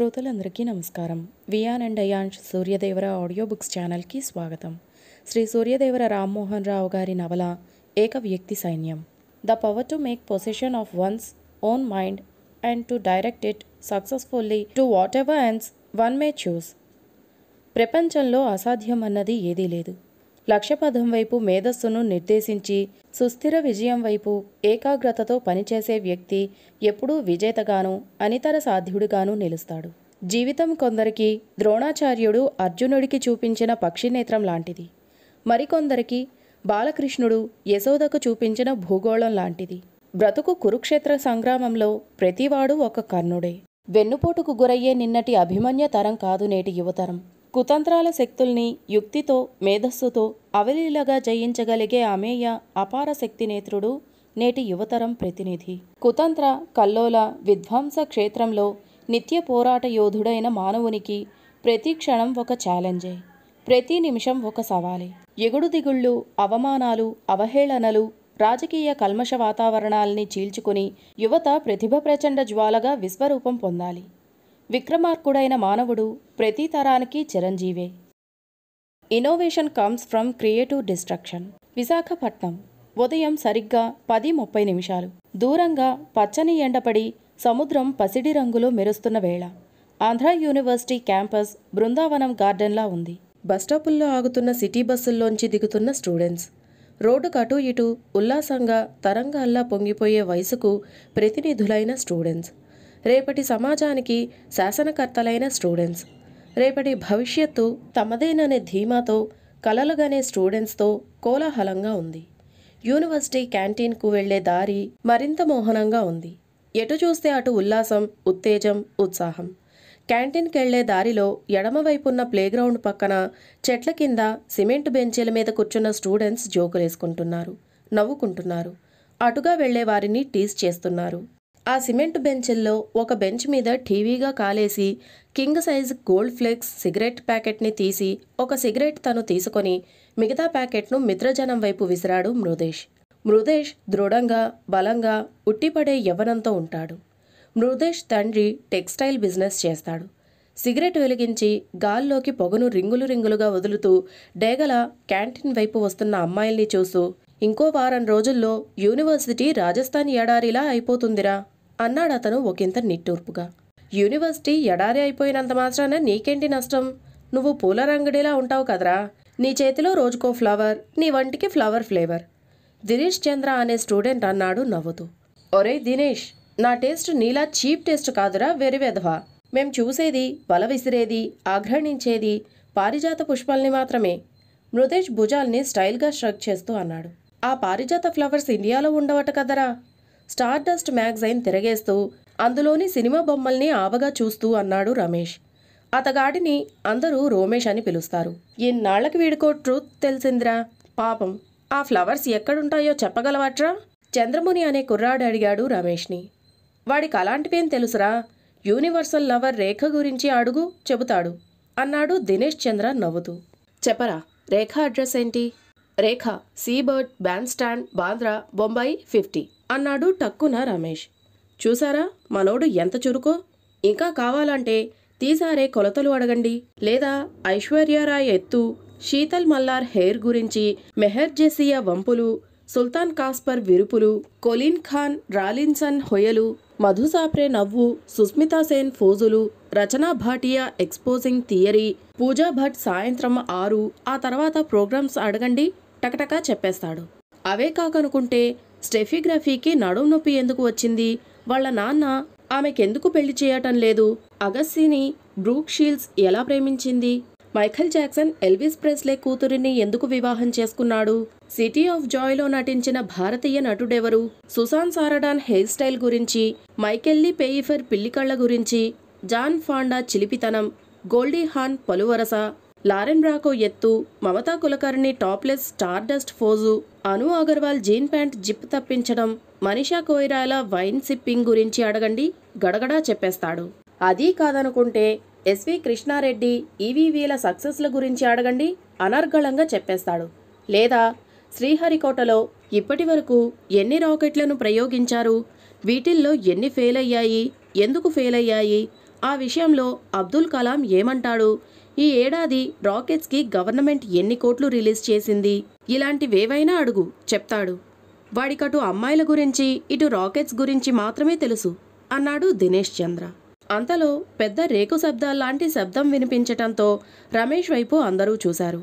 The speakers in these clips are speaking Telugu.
శ్రోతలందరికీ నమస్కారం Viyan and Ayansh Suryadevara audio books ఛానల్కి స్వాగతం శ్రీ సూర్యదేవర రామ్మోహన్ రావు గారి నవల ఏక వ్యక్తి సైన్యం the power to make possession of one's own mind and to direct it successfully to whatever ends one may choose ప్రపంచంలో అసాధ్యం అన్నది ఏదీ లేదు లక్ష్యపథం వైపు మేధస్సును నిర్దేశించి సుస్థిర విజయం వైపు ఏకాగ్రతతో పనిచేసే వ్యక్తి ఎప్పుడూ విజేతగాను అనితర సాధ్యుడిగాను నిలుస్తాడు జీవితం కొందరికి ద్రోణాచార్యుడు అర్జునుడికి చూపించిన పక్షినేత్రం లాంటిది మరికొందరికి బాలకృష్ణుడు యశోదకు చూపించిన భూగోళం లాంటిది బ్రతుకు కురుక్షేత్ర సంగ్రామంలో ప్రతివాడు ఒక కర్ణుడే వెన్నుపోటుకు గురయ్యే నిన్నటి అభిమన్య తరం కాదు నేటి యువతరం కుతంత్రాల శక్తుల్ని యుక్తితో మేధస్సుతో అవలీలగా జయించగలిగే అమేయ అపార శక్తి నేత్రుడు నేటి యువతరం ప్రతినిధి కుతంత్ర కల్లోల విధ్వంస క్షేత్రంలో నిత్య పోరాట యోధుడైన మానవునికి ప్రతి క్షణం ఒక ఛాలెంజే ప్రతి నిమిషం ఒక సవాలే ఎగుడు దిగుళ్ళు అవమానాలు అవహేళనలు రాజకీయ కల్మష వాతావరణాల్ని చీల్చుకుని యువత ప్రతిభ ప్రచండ జ్వాలగా విశ్వరూపం పొందాలి విక్రమార్కుడైన మానవుడు ప్రతి తరానికి చిరంజీవే innovation comes from creative destruction Visakhapatnam ఉదయం సరిగ్గా పది ముప్పై నిమిషాలు దూరంగా పచ్చని ఎండపడి సముద్రం పసిడి రంగులో మెరుస్తున్న వేళ ఆంధ్ర యూనివర్సిటీ క్యాంపస్ బృందావనం గార్డెన్లా ఉంది బస్టాపుల్లో ఆగుతున్న సిటీ బస్సుల్లోంచి దిగుతున్న స్టూడెంట్స్ రోడ్డుకు అటూ ఇటూ ఉల్లాసంగా తరంగాల్లా పొంగిపోయే వయసుకు ప్రతినిధులైన స్టూడెంట్స్ రేపటి సమాజానికి శాసనకర్తలైన స్టూడెంట్స్ రేపటి భవిష్యత్తు తమదేననే ధీమాతో కలలుగనే స్టూడెంట్స్తో కోలాహలంగా ఉంది యూనివర్సిటీ క్యాంటీన్కు వెళ్లే దారి మరింత మోహనంగా ఉంది ఎటు చూస్తే అటు ఉల్లాసం ఉత్తేజం ఉత్సాహం క్యాంటీన్కి వెళ్లే దారిలో ఎడమవైపున్న ప్లేగ్రౌండ్ పక్కన చెట్ల కింద సిమెంట్ బెంచీల మీద కూర్చున్న స్టూడెంట్స్ జోకులేసుకుంటున్నారు నవ్వుకుంటున్నారు అటుగా వెళ్లే వారిని టీజ్ చేస్తున్నారు ఆ సిమెంట్ బెంచెల్లో ఒక బెంచ్ మీద టీవీగా కాలేసి king size gold flex cigarette ప్యాకెట్ని తీసి ఒక సిగరెట్ తను తీసుకొని మిగతా ప్యాకెట్ను మిత్రజనం వైపు విసిరాడు మృదేష్ మృదేష్ దృఢంగా బలంగా ఉట్టిపడే యవనంతో ఉంటాడు మృదేష్ తండ్రి టెక్స్టైల్ బిజినెస్ చేస్తాడు సిగరెట్ వెలిగించి గాల్లోకి పొగను రింగులు రింగులుగా వదులుతూ డేగల క్యాంటీన్ వైపు వస్తున్న అమ్మాయిల్ని చూస్తూ ఇంకో వారం రోజుల్లో యూనివర్సిటీ రాజస్థాన్ ఎడారిలా అయిపోతుందిరా అన్నాడతను ఒకంత నిట్టూర్పుగా యూనివర్సిటీ ఎడారి అయిపోయినంత మాత్రాన నీకేంటి నష్టం నువ్వు పూల రంగడిలా ఉంటావు కదరా నీ చేతిలో రోజుకో ఫ్లవర్ నీ వంటికి ఫ్లవర్ ఫ్లేవర్ దినేష్ చంద్ర అనే స్టూడెంట్ అన్నాడు నవ్వుతూ ఒరే దినేష్ నా టేస్ట్ నీలా చీప్ టేస్ట్ కాదురా వెరివెధవా మేం చూసేది వల విసిరేది ఆగ్రహణించేది పారిజాత పుష్పాల్ని మాత్రమే మృదేష్ భుజాల్ని స్టైల్గా స్ట్రక్ చేస్తూ అన్నాడు ఆ పారిజాత ఫ్లవర్స్ ఇండియాలో ఉండవట కదరా స్టార్ డస్ట్ మ్యాగజైన్ తిరగేస్తూ అందులోని సినిమా బొమ్మల్ని ఆవగా చూస్తూ అన్నాడు రమేష్ అతగాడిని అందరూ రోమేష్ అని పిలుస్తారు ఎన్నాళ్లకి వీడికో ట్రూత్ తెలిసిందిరా పాపం ఆ ఫ్లవర్స్ ఎక్కడుంటాయో చెప్పగలవాట్రా చంద్రముని అనే కుర్రాడు అడిగాడు రమేష్ని వాడికి అలాంటివేం తెలుసురా యూనివర్సల్ లవర్ రేఖ గురించి అడుగు చెబుతాడు అన్నాడు దినేష్ చంద్ర నవ్వుతూ చెప్పరా రేఖ అడ్రస్ ఏంటి Rekha Seabird bandstand Bandra Bombay fifty అన్నాడు టక్కున రమేష్ చూసారా మనోడు ఎంత చురుకో ఇంకా కావాలంటే తీసారే కొలతలు అడగండి లేదా ఐశ్వర్యరాయ్ ఎత్తు శీతల్ మల్లార్ హెయిర్ గురించి మెహర్ జెసియా వంపులు సుల్తాన్ కాస్పర్ విరుపులు కొలిన్ ఖాన్ రాలిన్సన్ హొయలు మధుసాప్రే నవ్వు సుస్మితా సేన్ ఫోజులు రచనా భాటియా ఎక్స్పోజింగ్ థియరీ పూజా భట్ సాయంత్రం ఆరు ఆ తర్వాత ప్రోగ్రామ్స్ అడగండి టకటకా చెప్పేస్తాడు అవే కాకనుకుంటే స్టెఫిగ్రఫీకి నడుం నొప్పి ఎందుకు వచ్చింది వాళ్ల నాన్న ఆమెకెందుకు పెళ్లి చేయటం లేదు అగస్సీని బ్రూక్ షీల్స్ ఎలా ప్రేమించింది మైఖల్ జాక్సన్ ఎల్విస్ ప్రెస్లే కూతురిని ఎందుకు వివాహం చేసుకున్నాడు సిటీ ఆఫ్ జాయ్లో నటించిన భారతీయ నటుడెవరు సుశాన్ సారడాన్ హెయిర్ స్టైల్ గురించి మైకెల్లీ పేయిఫర్ పిల్లికళ్ల గురించి జాన్ ఫాండా చిలిపితనం గోల్డీహాన్ పలువరస లారెన్ బ్రాకో ఎత్తు Mamta Kulkarni topless star dust pose Anu Agarwal jean pant zip తప్పించడం మనీషా కోయిరాల వైన్ సిప్పింగ్ గురించి అడగండి గడగడా చెప్పేస్తాడు అదీ కాదనుకుంటే ఎస్వి కృష్ణారెడ్డి ఈవీవీల సక్సెస్ల గురించి అడగండి అనర్గళంగా చెప్పేస్తాడు లేదా శ్రీహరికోటలో ఇప్పటి వరకు ఎన్ని రాకెట్లను ప్రయోగించారు వీటిల్లో ఎన్ని ఫెయిల్ అయ్యాయి ఎందుకు ఫెయిల్ అయ్యాయి ఆ విషయంలో అబ్దుల్ కలాం ఏమంటాడు ఈ ఏడాది రాకెట్స్కి గవర్నమెంట్ ఎన్ని కోట్లు రిలీజ్ చేసింది ఇలాంటివేవైనా అడుగు చెప్తాడు వాడికటు అమ్మాయిల గురించి ఇటు రాకెట్స్ గురించి మాత్రమే తెలుసు అన్నాడు దినేష్ చంద్ర అంతలో పెద్ద రేకు శబ్దాల్లాంటి శబ్దం వినిపించటంతో రమేష్ వైపు అందరూ చూశారు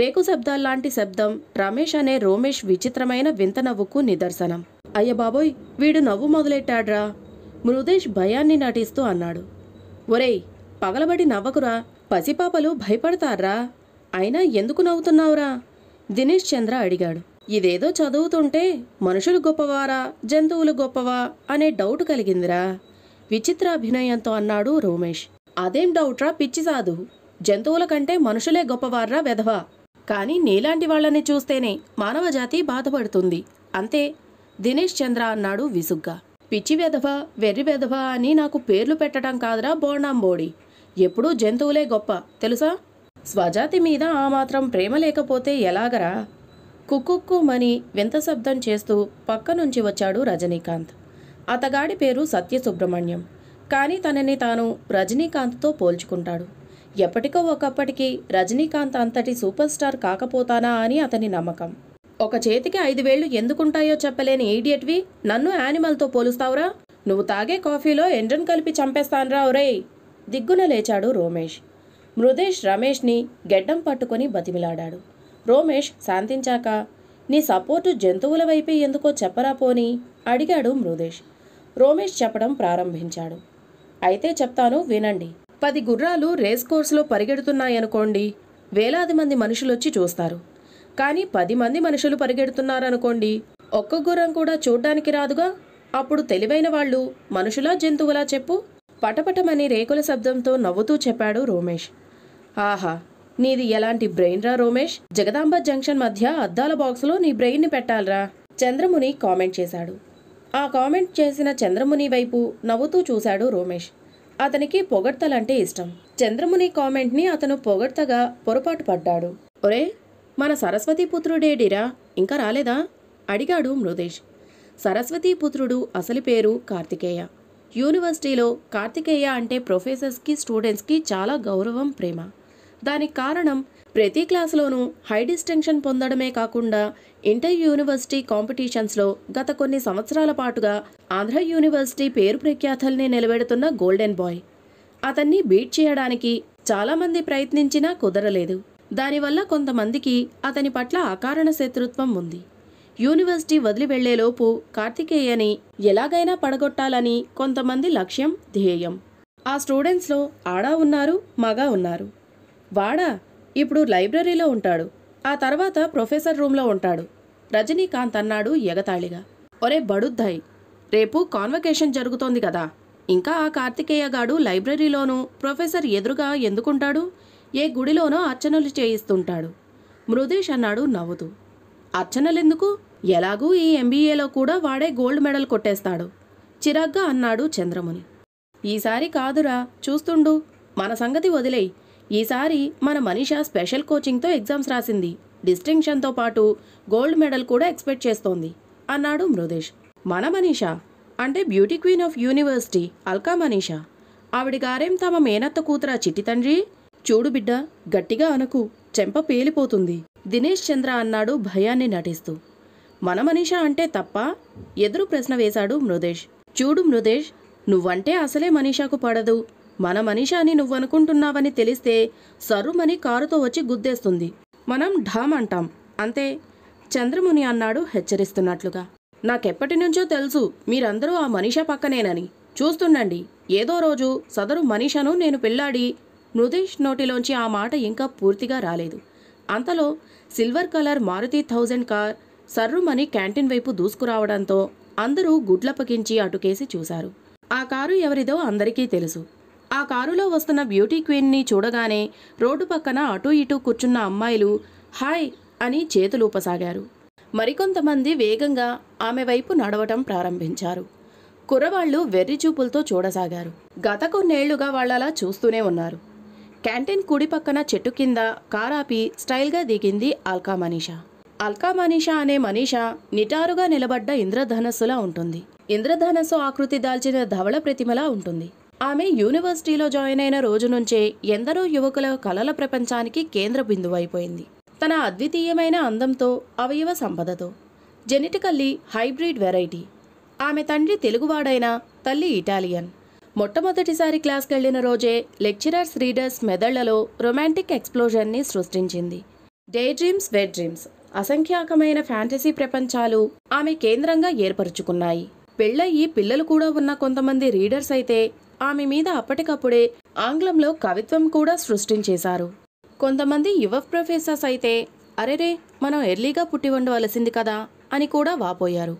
రేకు శబ్దాల్లాంటి శబ్దం రమేష్ అనే రోమేష్ విచిత్రమైన వింత నవ్వుకు నిదర్శనం అయ్య బాబోయ్ వీడు నవ్వు మొదలెట్టాడ్రా మృదేష్ భయాన్ని నటిస్తూ అన్నాడు ఒరేయ్ పగలబడి నవ్వకురా పసిపాపలు భయపడతారా అయినా ఎందుకు నవ్వుతున్నావురా దినేష్ చంద్ర అడిగాడు ఇదేదో చదువుతుంటే మనుషులు గొప్పవారా జంతువులు గొప్పవా అనే డౌట్ కలిగిందిరా విచిత్ర అభినయంతో అన్నాడు రోమేష్ అదేం డౌట్రా పిచ్చి సాధు జంతువుల కంటే మనుషులే గొప్పవారా వెధవా కానీ నీలాంటి వాళ్ళని చూస్తేనే మానవజాతి బాధపడుతుంది అంతే దినేష్ చంద్ర అన్నాడు విసుగ్గా పిచ్చి వెధవా వెర్రి వెధవా అని నాకు పేర్లు పెట్టడం కాదురా బోర్నాంబోడి ఎప్పుడూ జంతువులే గొప్ప తెలుసా స్వజాతి మీద ఆ మాత్రం ప్రేమ లేకపోతే ఎలాగరా కుక్కుక్కుమని వింత శబ్దం చేస్తూ పక్క నుంచి వచ్చాడు రజనీకాంత్ అతగాడి పేరు సత్యసుబ్రహ్మణ్యం కానీ తనని తాను రజనీకాంత్తో పోల్చుకుంటాడు ఎప్పటికో ఒకప్పటికి రజనీకాంత్ అంతటి సూపర్ స్టార్ కాకపోతానా అని అతని నమ్మకం ఒక చేతికి ఐదు వేళ్లు ఎందుకుంటాయో చెప్పలేని ఈడియట్వి నన్ను యానిమల్తో పోలుస్తావురా నువ్వు తాగే కాఫీలో ఎండ్రన్ కలిపి చంపేస్తానురా ఒరేయ్ దిగ్గున లేచాడు రోమేష్ మృదేష్ రమేష్ని గెడ్డం పట్టుకొని బతిమిలాడాడు రోమేష్ శాంతించాక నీ సపోర్టు జంతువుల వైపే ఎందుకో చెప్పరా పోని అడిగాడు మృదేష్ రోమేష్ చెప్పడం ప్రారంభించాడు అయితే చెప్తాను వినండి పది గుర్రాలు రేస్ కోర్సులో పరిగెడుతున్నాయనుకోండి వేలాది మంది మనుషులు వచ్చి చూస్తారు కానీ పది మంది మనుషులు పరిగెడుతున్నారనుకోండి ఒక్క గుర్రం కూడా చూడ్డానికి రాదుగా అప్పుడు తెలివైన వాళ్ళు మనుషులా జంతువులా చెప్పు పటపటమని రేకుల శబ్దంతో నవ్వుతూ చెప్పాడు రోమేష్ ఆహా నీది ఎలాంటి బ్రెయిన్ రా రోమేష్ జగదాంబ జంక్షన్ మధ్య అద్దాల బాక్స్లో నీ బ్రెయిన్ని పెట్టాలరా చంద్రముని కామెంట్ చేశాడు ఆ కామెంట్ చేసిన చంద్రముని వైపు నవ్వుతూ చూశాడు రోమేష్ అతనికి పొగడ్తలంటే ఇష్టం చంద్రముని కామెంట్ని అతను పొగడ్తగా పొరపాటు పడ్డాడు ఒరే మన సరస్వతి పుత్రుడేడిరా ఇంకా రాలేదా అడిగాడు మృదేష్ సరస్వతీ పుత్రుడు అసలు పేరు కార్తికేయ యూనివర్సిటీలో కార్తికేయ అంటే ప్రొఫెసర్స్కి స్టూడెంట్స్కి చాలా గౌరవం ప్రేమ దానికి కారణం ప్రతి క్లాసులోనూ హై డిస్టింక్షన్ పొందడమే కాకుండా ఇంటర్ యూనివర్సిటీ కాంపిటీషన్స్లో గత కొన్ని సంవత్సరాల పాటుగా ఆంధ్ర యూనివర్సిటీ పేరు ప్రఖ్యాతల్ని నిలబెడుతున్న గోల్డెన్ బాయ్ అతన్ని బీట్ చేయడానికి చాలామంది ప్రయత్నించినా కుదరలేదు దానివల్ల కొంతమందికి అతని పట్ల అకారణ శత్రుత్వం ఉంది యూనివర్సిటీ వదిలి వెళ్లేలోపు కార్తికేయని ఎలాగైనా పడగొట్టాలని కొంతమంది లక్ష్యం ధ్యేయం ఆ స్టూడెంట్స్లో ఆడా ఉన్నారు మగ ఉన్నారు వాడా ఇప్పుడు లైబ్రరీలో ఉంటాడు ఆ తర్వాత ప్రొఫెసర్ రూమ్లో ఉంటాడు రజనీకాంత్ అన్నాడు ఎగతాళిగా ఒరే బడుద్దాయ్ రేపు కాన్వకేషన్ జరుగుతోంది కదా ఇంకా ఆ కార్తికేయ గాడు లైబ్రరీలోనూ ప్రొఫెసర్ ఎదురుగా ఎందుకుంటాడు ఏ గుడిలోనో అర్చనలు చేయిస్తుంటాడు మృదేష్ అన్నాడు నవ్వుతూ అర్చనలెందుకు ఎలాగూ ఈ ఎంబీఏలో కూడా వాడే గోల్డ్ మెడల్ కొట్టేస్తాడు చిరాగ్గా అన్నాడు చంద్రముని ఈసారి కాదురా చూస్తుండు మన సంగతి వదిలేయి ఈసారి మన మనీషా స్పెషల్ కోచింగ్తో ఎగ్జామ్స్ రాసింది డిస్టింక్షన్తో పాటు గోల్డ్ మెడల్ కూడా ఎక్స్పెక్ట్ చేస్తోంది అన్నాడు మృదేష్ మన మనీషా అంటే beauty queen of university Alka Manisha ఆవిడ గారేం తమ మేనత్త కూతురా చిట్టి తండ్రి చూడు బిడ్డ గట్టిగా అనకు చెంప పేలిపోతుంది దినేష్ చంద్ర అన్నాడు భయాన్ని నటిస్తూ మన మనీష అంటే తప్ప ఎదురు ప్రశ్న వేశాడు మృదేష్ చూడు మృదేష్ నువ్వంటే అసలే మనీషాకు పడదు మన అని నువ్వనుకుంటున్నావని తెలిస్తే సర్రుమని కారుతో వచ్చి గుద్దేస్తుంది మనం ఢామ్ అంటాం అంతే చంద్రముని అన్నాడు హెచ్చరిస్తున్నట్లుగా నాకెప్పటి నుంచో తెలుసు మీరందరూ ఆ మనీష పక్కనేనని చూస్తుండండి ఏదో రోజు సదరు మనీషను నేను పెళ్ళాడి మృదేష్ నోటిలోంచి ఆ మాట ఇంకా పూర్తిగా రాలేదు అంతలో silver colour Maruti thousand car సర్రుమని క్యాంటీన్ వైపు దూసుకురావడంతో అందరూ గుడ్ల పగించి అటుకేసి చూశారు ఆ కారు ఎవరిదో అందరికీ తెలుసు ఆ కారులో వస్తున్న బ్యూటీ క్వీన్ని చూడగానే రోడ్డు పక్కన అటూ ఇటూ కూర్చున్న అమ్మాయిలు హాయ్ అని చేతులూపసాగారు మరికొంతమంది వేగంగా ఆమె వైపు నడవటం ప్రారంభించారు కుర్రవాళ్లు వెర్రిచూపులతో చూడసాగారు గత కొన్నేళ్లుగా వాళ్ళలా చూస్తూనే ఉన్నారు క్యాంటీన్ కుడి పక్కన చెట్టు కింద కారాపి స్టైల్గా దిగింది ఆల్కా మనీషా అల్కా మనీషా అనే మనీషా నిటారుగా నిలబడ్డ ఇంద్రధనస్సులా ఉంటుంది ఇంద్రధనస్సు ఆకృతి దాల్చిన ధవళ ప్రతిమలా ఉంటుంది ఆమె యూనివర్సిటీలో జాయిన్ అయిన రోజు నుంచే ఎందరో యువకుల కలల ప్రపంచానికి కేంద్ర బిందువైపోయింది తన అద్వితీయమైన అందంతో అవయవ సంపదతో జెనెటికల్లీ హైబ్రిడ్ వెరైటీ ఆమె తండ్రి తెలుగువాడైన తల్లి ఇటాలియన్ మొట్టమొదటిసారి క్లాస్కి రోజే లెక్చరర్స్ రీడర్స్ మెదళ్లలో రొమాంటిక్ ఎక్స్ప్లోజన్ని సృష్టించింది డే డ్రీమ్స్ వెడ్ డ్రీమ్స్ అసంఖ్యాకమైన ఫ్యాంటసీ ప్రపంచాలు ఆమె కేంద్రంగా ఏర్పరుచుకున్నాయి పెళ్ళయి పిల్లలు కూడా ఉన్న కొంతమంది రీడర్స్ అయితే ఆమె మీద అప్పటికప్పుడే ఆంగ్లంలో కవిత్వం కూడా సృష్టించేశారు కొంతమంది యువ ప్రొఫెసర్స్ అయితే అరెరే మనం ఎర్లీగా పుట్టి ఉండవలసింది కదా అని కూడా వాపోయారు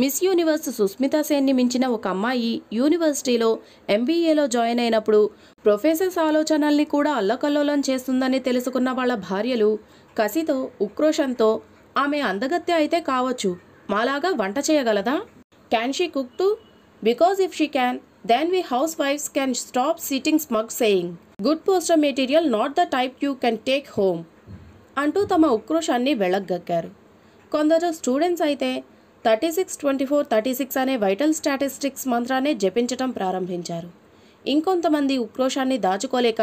మిస్ యూనివర్స్ సుస్మితా సేన్ని మించిన ఒక అమ్మాయి యూనివర్సిటీలో ఎంబీఏలో జాయిన్ అయినప్పుడు ప్రొఫెసర్స్ ఆలోచనల్ని కూడా అల్లకల్లోలం చేస్తుందని తెలుసుకున్న వాళ్ళ భార్యలు కసితో ఉక్రోషంతో ఆమె అందగత్తె అయితే కావచ్చు మాలాగా వంట చేయగలదా can she cook too because if she can then we హౌస్ వైఫ్స్ can stop sitting smug saying good poster material not the type you can take home అంటూ తమ ఉక్రోషాన్ని వెళ్ళగక్కారు కొందరు స్టూడెంట్స్ అయితే thirty six twenty four thirty six అనే వైటల్ స్టాటిస్టిక్స్ మంత్రాన్ని జపించటం ప్రారంభించారు ఇంకొంతమంది ఉక్రోషాన్ని దాచుకోలేక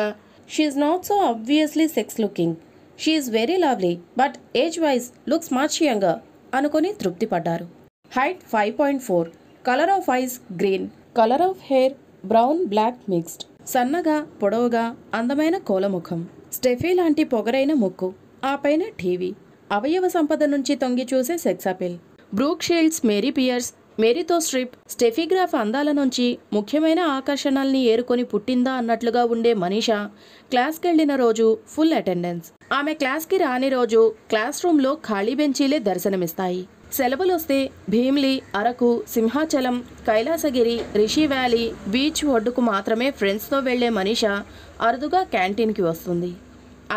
she's not so obviously sex looking she's very lovely but age wise looks much younger అనుకుని తృప్తిపడ్డారు height five point four colour of eyes green colour of hair brown black mixed సన్నగా పొడవుగా అందమైన కోలముఖం స్టెఫీ లాంటి పొగరైన ముక్కు ఆ పైన టీవీ అవయవ సంపద నుంచి తొంగి చూసే sex appeal Brooke Shields Mary Pierce మేరీతో స్ట్రిప్ స్టెఫిగ్రాఫ్ అందాల నుంచి ముఖ్యమైన ఆకర్షణల్ని ఏరుకొని పుట్టిందా అన్నట్లుగా ఉండే మనీషా క్లాస్కి వెళ్ళిన రోజు ఫుల్ అటెండెన్స్ ఆమె క్లాస్కి రాని రోజు క్లాస్ రూమ్లో ఖాళీ బెంచీలే దర్శనమిస్తాయి సెలవులొస్తే భీమ్లీ అరకు సింహాచలం కైలాసగిరి రిషి వ్యాలీ బీచ్ ఒడ్డుకు మాత్రమే ఫ్రెండ్స్తో వెళ్లే మనీషా అరుదుగా క్యాంటీన్కి వస్తుంది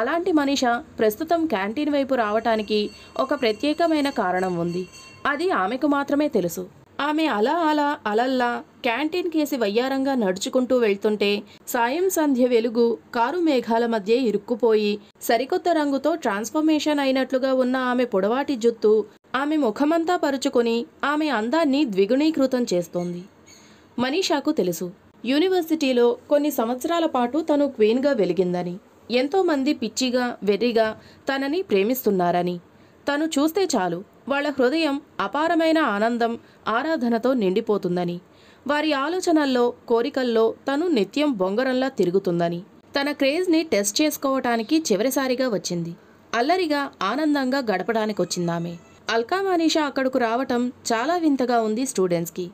అలాంటి మనీషా ప్రస్తుతం క్యాంటీన్ వైపు రావటానికి ఒక ప్రత్యేకమైన కారణం ఉంది అది ఆమెకు మాత్రమే తెలుసు ఆమె అలా అలా అలల్లా క్యాంటీన్ కేసి వయ్యారంగా నడుచుకుంటూ వెళ్తుంటే సాయం సంధ్య వెలుగు కారు మేఘాల మధ్య ఇరుక్కుపోయి సరికొత్త రంగుతో ట్రాన్స్ఫర్మేషన్ అయినట్లుగా ఉన్న ఆమె పొడవాటి జుత్తు ఆమె ముఖమంతా పరుచుకొని ఆమె అందాన్ని ద్విగుణీకృతం చేస్తోంది మనీషాకు తెలుసు యూనివర్సిటీలో కొన్ని సంవత్సరాల పాటు తను క్వీన్గా వెలిగిందని ఎంతోమంది పిచ్చిగా వెర్రిగా తనని ప్రేమిస్తున్నారని తను చూస్తే చాలు వాళ్ళ హృదయం అపారమైన ఆనందం ఆరాధనతో నిండిపోతుందని వారి ఆలోచనల్లో కోరికల్లో తను నిత్యం బొంగరంలా తిరుగుతుందని తన క్రేజ్ని టెస్ట్ చేసుకోవటానికి చివరిసారిగా వచ్చింది అల్లరిగా ఆనందంగా గడపడానికొచ్చిందామె అల్కా మనీషా అక్కడకు రావటం చాలా వింతగా ఉంది స్టూడెంట్స్కి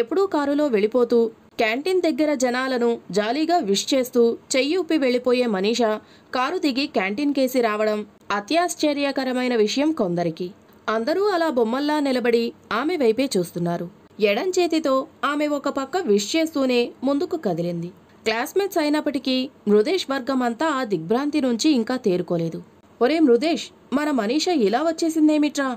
ఎప్పుడూ కారులో వెళ్ళిపోతూ క్యాంటీన్ దగ్గర జనాలను జాలీగా విష్ చేస్తూ చెయ్యి ఉప్పి వెళ్ళిపోయే మనీషా కారు దిగి క్యాంటీన్ కేసి రావడం అత్యాశ్చర్యకరమైన విషయం కొందరికి అందరూ అలా బొమ్మల్లా నిలబడి ఆమె వైపే చూస్తున్నారు ఎడం చేతితో ఆమె ఒక పక్క విష్ చేస్తూనే ముందుకు కదిలింది క్లాస్మేట్స్ అయినప్పటికీ మృదేష్ వర్గం అంతా ఆ దిగ్భ్రాంతి నుంచి ఇంకా తేరుకోలేదు ఒరే మృదేష్ మన మనీష ఇలా వచ్చేసిందేమిట్రా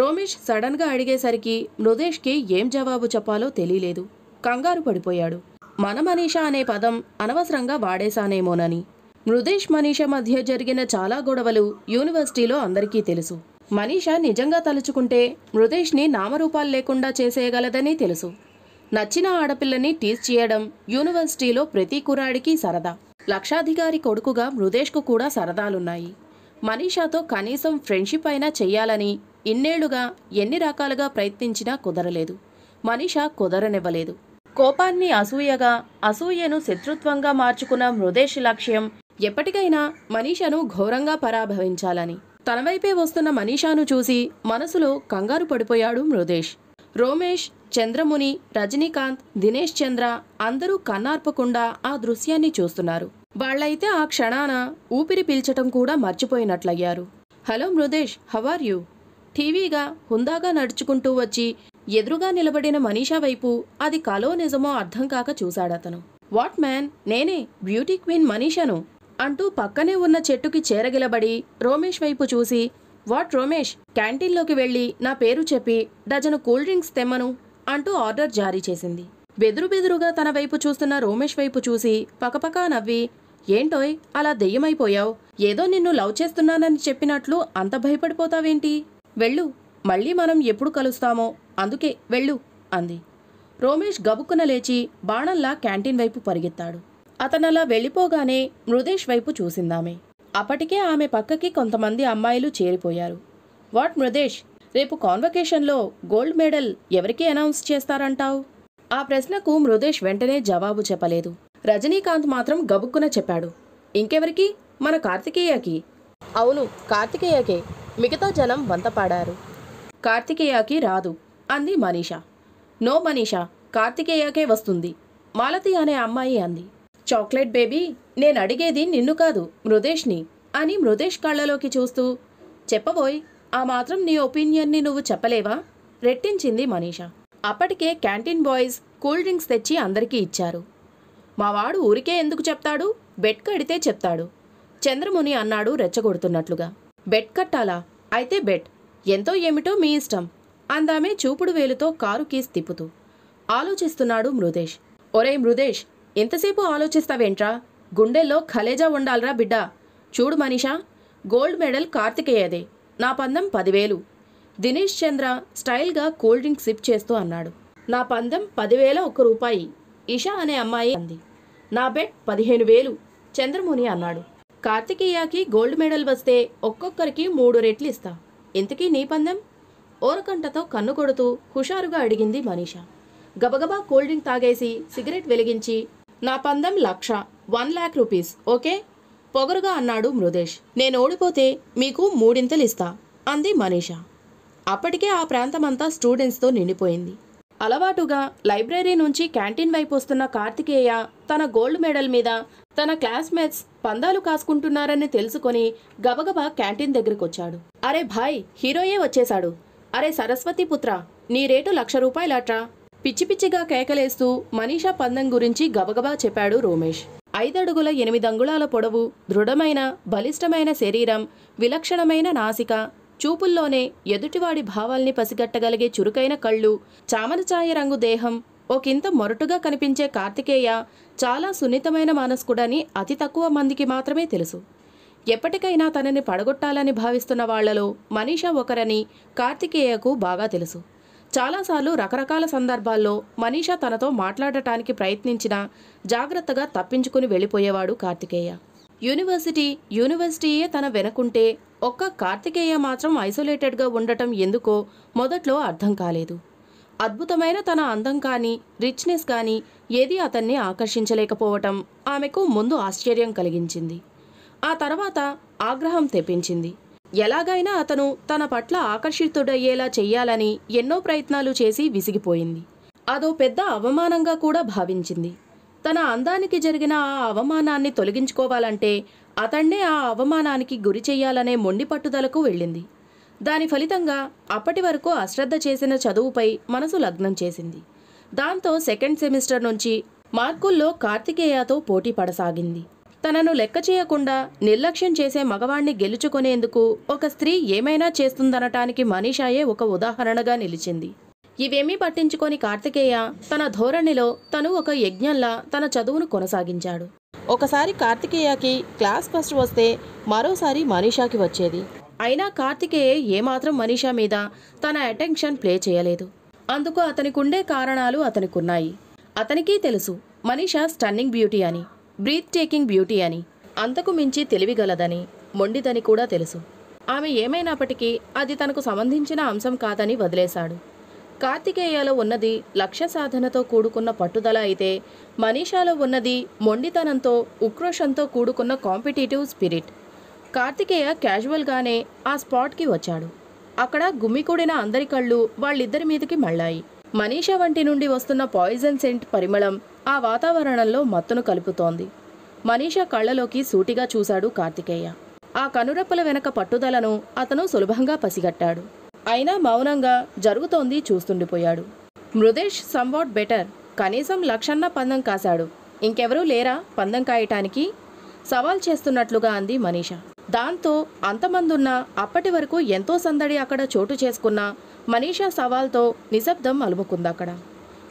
రోమేష్ సడన్గా అడిగేసరికి మృదేష్కి ఏం జవాబు చెప్పాలో తెలియలేదు కంగారు పడిపోయాడు మన మనీష అనే పదం అనవసరంగా వాడేశానేమోనని మృదేష్ మనీష మధ్య జరిగిన చాలా గొడవలు యూనివర్సిటీలో అందరికీ తెలుసు మనీష నిజంగా తలుచుకుంటే మృదేష్ని నామరూపాలు లేకుండా చేసేయగలదని తెలుసు నచ్చిన ఆడపిల్లని టీచ్ చేయడం యూనివర్సిటీలో ప్రతి కురాడికి సరదా లక్షాధికారి కొడుకుగా మృదేష్కు కూడా సరదాలున్నాయి మనీషాతో కనీసం ఫ్రెండ్షిప్ అయినా చెయ్యాలని ఇన్నేళ్లుగా ఎన్ని రకాలుగా ప్రయత్నించినా కుదరలేదు మనీష కుదరనివ్వలేదు కోపాన్ని అసూయగా అసూయను శత్రుత్వంగా మార్చుకున్న మృదేష్ లక్ష్యం ఎప్పటికైనా మనీషను ఘోరంగా పరాభవించాలని తన వైపే వస్తున్న మనీషాను చూసి మనసులో కంగారు పడిపోయాడు మృదేష్ రోమేష్ చంద్రముని రజనీకాంత్ దినేష్ చంద్ర అందరూ కన్నార్పకుండా ఆ దృశ్యాన్ని చూస్తున్నారు వాళ్ళైతే ఆ క్షణాన ఊపిరి పీల్చటం కూడా మర్చిపోయినట్లయ్యారు హలో మృదేష్ హవార్ యూ టీవీగా హుందాగా నడుచుకుంటూ వచ్చి ఎదురుగా నిలబడిన మనీషా వైపు అది కలో నిజమో అర్థం కాక చూశాడతను వాట్ మ్యాన్ నేనే బ్యూటీ క్వీన్ మనీషను అంటూ పక్కనే ఉన్న చెట్టుకి చేరగిలబడి రోమేష్ వైపు చూసి వాట్ రోమేష్ క్యాంటీన్లోకి వెళ్ళి నా పేరు చెప్పి డజను కూల్ డ్రింక్స్ తెమ్మను అంటూ ఆర్డర్ జారీ చేసింది బెదురు బెదురుగా తన వైపు చూస్తున్న రోమేష్ వైపు చూసి పకపకా నవ్వి ఏంటోయ్ అలా దెయ్యమైపోయావు ఏదో నిన్ను లవ్ చేస్తున్నానని చెప్పినట్లు అంత భయపడిపోతావేంటి వెళ్ళు మళ్ళీ మనం ఎప్పుడు కలుస్తామో అందుకే వెళ్ళు అంది రోమేష్ గబుక్కున లేచి బాణంలా క్యాంటీన్ వైపు పరిగెత్తాడు అతనలా వెళ్ళిపోగానే మృదేష్ వైపు చూసిందామె అప్పటికే ఆమె పక్కకి కొంతమంది అమ్మాయిలు చేరిపోయారు వాట్ మృదేష్ రేపు కాన్వకేషన్లో గోల్డ్ మెడల్ ఎవరికి అనౌన్స్ చేస్తారంటావు ఆ ప్రశ్నకు మృదేష్ వెంటనే జవాబు చెప్పలేదు రజనీకాంత్ మాత్రం గబుక్కున చెప్పాడు ఇంకెవరికి మన కార్తికేయకి అవును కార్తికేయకే మిగతా జనం వంతపాడారు కార్తికేయకి రాదు అంది మనీషా నో మనీషా కార్తికేయకే వస్తుంది మాలతి అనే అమ్మాయి అంది చాక్లెట్ బేబీ నేను అడిగేది నిన్ను కాదు మృదేష్ని అని మృదేష్ కళ్ళలోకి చూస్తూ చెప్పబోయ్ ఆ మాత్రం నీ ఒపీనియన్ని నువ్వు చెప్పలేవా రెట్టించింది మనీష అప్పటికే క్యాంటీన్ బాయ్స్ కూల్ డ్రింక్స్ తెచ్చి అందరికీ ఇచ్చారు మావాడు ఊరికే ఎందుకు చెప్తాడు బెట్ కడితే చెప్తాడు చంద్రముని అన్నాడు రెచ్చగొడుతున్నట్లుగా బెట్ కట్టాలా అయితే బెట్ ఎంతో ఏమిటో మీ ఇష్టం అందామే చూపుడు వేలుతో కారు కీస్ తిప్పుతూ ఆలోచిస్తున్నాడు మృదేష్ ఒరే మృదేష్ ఎంతసేపు ఆలోచిస్తావేంట్రా గుండెల్లో ఖలేజా ఉండాలరా బిడ్డ చూడు మనీషా గోల్డ్ మెడల్ కార్తికేయదే నా పందం పదివేలు దినేష్ చంద్ర స్టైల్గా కూల్ డ్రింక్ సిప్ చేస్తూ అన్నాడు నా పందం పదివేల ఒక్క రూపాయి ఇషా అనే అమ్మాయి అంది నా బెట్ పదిహేను వేలు చంద్రముని అన్నాడు కార్తికేయకి గోల్డ్ మెడల్ వస్తే ఒక్కొక్కరికి మూడు రెట్లు ఇస్తా ఇంతకీ నీ పందెం ఓరకంటతో కన్ను కొడుతూ హుషారుగా అడిగింది మనీషా గబగబా కూల్ డ్రింక్ తాగేసి సిగరెట్ వెలిగించి నా పందెం లక్ష వన్ ల్యాక్ రూపీస్ ఓకే పొగరుగా అన్నాడు మృదేష్ నేను ఓడిపోతే మీకు మూడింతలు ఇస్తా అంది మనీష అప్పటికే ఆ ప్రాంతమంతా స్టూడెంట్స్తో నిండిపోయింది అలవాటుగా లైబ్రరీ నుంచి క్యాంటీన్ వైపు వస్తున్న కార్తికేయ తన గోల్డ్ మెడల్ మీద తన క్లాస్మేట్స్ పందాలు కాసుకుంటున్నారని తెలుసుకొని గబగబా క్యాంటీన్ దగ్గరకొచ్చాడు అరే భాయ్ హీరోయే వచ్చేశాడు అరే సరస్వతి పుత్ర నీ రేటు లక్ష రూపాయలట్రా పిచ్చి పిచ్చిగా కేకలేస్తూ మనీషా పందెం గురించి గబగబా చెప్పాడు రోమేష్ ఐదడుగుల ఎనిమిది అంగుళాల పొడవు దృఢమైన బలిష్టమైన శరీరం విలక్షణమైన నాసిక చూపుల్లోనే ఎదుటివాడి భావాల్ని పసిగట్టగలిగే చురుకైన కళ్ళు చామరచాయ రంగు దేహం ఒకంత మొరటుగా కనిపించే కార్తికేయ చాలా సున్నితమైన మనస్కుడని అతి తక్కువ మందికి మాత్రమే తెలుసు ఎప్పటికైనా తనని పడగొట్టాలని భావిస్తున్న వాళ్లలో మనీషా ఒకరని కార్తికేయకు బాగా తెలుసు చాలాసార్లు రకరకాల సందర్భాల్లో మనీషా తనతో మాట్లాడటానికి ప్రయత్నించినా జాగ్రత్తగా తప్పించుకుని వెళ్ళిపోయేవాడు కార్తికేయ యూనివర్సిటీ యూనివర్సిటీయే తన వెనకుంటే ఒక్క కార్తికేయ మాత్రం ఐసోలేటెడ్గా ఉండటం ఎందుకో మొదట్లో అర్థం కాలేదు అద్భుతమైన తన అందం కానీ రిచ్నెస్ కానీ ఏది అతన్ని ఆకర్షించలేకపోవటం ఆమెకు ముందు ఆశ్చర్యం కలిగించింది ఆ తర్వాత ఆగ్రహం తెప్పించింది ఎలాగైనా అతను తన పట్ల ఆకర్షితుడయ్యేలా చెయ్యాలని ఎన్నో ప్రయత్నాలు చేసి విసిగిపోయింది అదో పెద్ద అవమానంగా కూడా భావించింది తన అందానికి జరిగిన ఆ అవమానాన్ని తొలగించుకోవాలంటే అతన్నే ఆ అవమానానికి గురి చెయ్యాలనే మొండి పట్టుదలకు వెళ్ళింది దాని ఫలితంగా అప్పటి వరకు అశ్రద్ధ చేసిన చదువుపై మనసు లగ్నం చేసింది దాంతో సెకండ్ సెమిస్టర్ నుంచి మార్కుల్లో కార్తికేయతో పోటీ పడసాగింది తనను లెక్క చేయకుండా నిర్లక్ష్యం చేసే మగవాణ్ణి గెలుచుకునేందుకు ఒక స్త్రీ ఏమైనా చేస్తుందనటానికి మనీషాయే ఒక ఉదాహరణగా నిలిచింది ఇవేమీ పట్టించుకొని కార్తికేయ తన ధోరణిలో తను ఒక యజ్ఞంలా తన చదువును కొనసాగించాడు ఒకసారి కార్తికేయకి క్లాస్ ఫస్ట్ వస్తే మరోసారి మనీషాకి వచ్చేది అయినా కార్తికేయ ఏమాత్రం మనీషా మీద తన అటెన్షన్ ప్లే చేయలేదు అందుకు అతనికి ఉండే కారణాలు అతనికి ఉన్నాయి అతనికీ తెలుసు మనీషా స్టన్నింగ్ బ్యూటీ అని బ్రీత్ టేకింగ్ బ్యూటీ అని అంతకు మించి తెలివిగలదని మొండిదని కూడా తెలుసు ఆమె ఏమైనప్పటికీ అది తనకు సంబంధించిన అంశం కాదని వదిలేశాడు కార్తికేయలో ఉన్నది లక్ష్య సాధనతో కూడుకున్న పట్టుదల అయితే మనీషాలో ఉన్నది మొండితనంతో ఉక్రోషంతో కూడుకున్న కాంపిటేటివ్ స్పిరిట్ కార్తికేయ క్యాజువల్గానే ఆ స్పాట్కి వచ్చాడు అక్కడ గుమ్మికూడిన అందరి కళ్ళు వాళ్ళిద్దరి మీదకి మళ్ళాయి మనీషా వంటి నుండి వస్తున్న పాయిజన్ సెంట్ పరిమళం ఆ వాతావరణంలో మత్తును కలుపుతోంది మనీషా కళ్ళలోకి సూటిగా చూశాడు కార్తికేయ ఆ కనురెప్పల వెనక పట్టుదలను అతను సులభంగా పసిగట్టాడు అయినా మౌనంగా జరుగుతోంది చూస్తుండిపోయాడు మృదేష్ సంవాట్ బెటర్ కనీసం లక్షన్న పందం కాశాడు ఇంకెవరూ లేరా పందం కాయటానికి సవాల్ చేస్తున్నట్లుగా అంది మనీష దాంతో అంతమందున్న అప్పటి వరకు ఎంతో సందడి అక్కడ చోటు చేసుకున్న మనీషా సవాల్తో నిశ్శబ్దం అలుముకుందక్కడ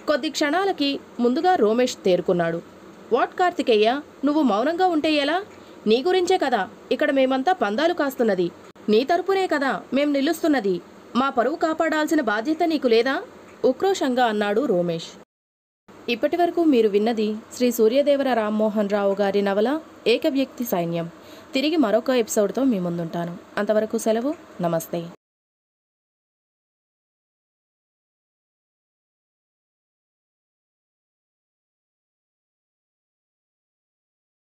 కొద్ది క్షణాలకి ముందుగా రోమేష్ తేరుకున్నాడు వాట్ కార్తికేయ నువ్వు మౌనంగా ఉంటే ఎలా నీ గురించే కదా ఇక్కడ మేమంతా పందాలు కాస్తున్నది నీ తరపునే కదా మేం నిలుస్తున్నది మా పరువు కాపాడాల్సిన బాధ్యత నీకు లేదా ఉక్రోషంగా అన్నాడు రోమేష్ ఇప్పటివరకు మీరు విన్నది శ్రీ సూర్యదేవర రామ్మోహన్ రావు గారి నవల ఏకవ్యక్తి సైన్యం తిరిగి మరొక ఎపిసోడ్తో మీ ముందుంటాను అంతవరకు సెలవు నమస్తే